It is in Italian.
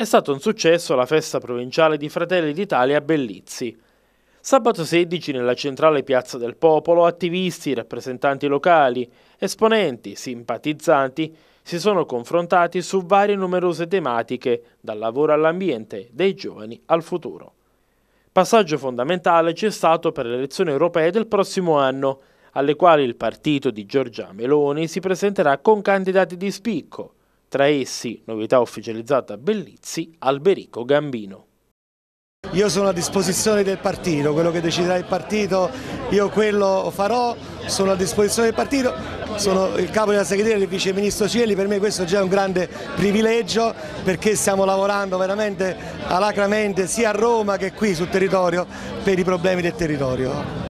È stato un successo la festa provinciale di Fratelli d'Italia a Bellizzi. Sabato 16 nella centrale Piazza del Popolo attivisti, rappresentanti locali, esponenti, simpatizzanti si sono confrontati su varie numerose tematiche, dal lavoro all'ambiente, dai giovani al futuro. Passaggio fondamentale c'è stato per le elezioni europee del prossimo anno, alle quali il partito di Giorgia Meloni si presenterà con candidati di spicco – tra essi, novità ufficializzata a Bellizzi, Alberico Gambino. Io sono a disposizione del partito, quello che deciderà il partito io quello farò, sono a disposizione del partito, sono il capo della segreteria del vice ministro Cieli, per me questo già è un grande privilegio perché stiamo lavorando veramente alacramente sia a Roma che qui sul territorio per i problemi del territorio.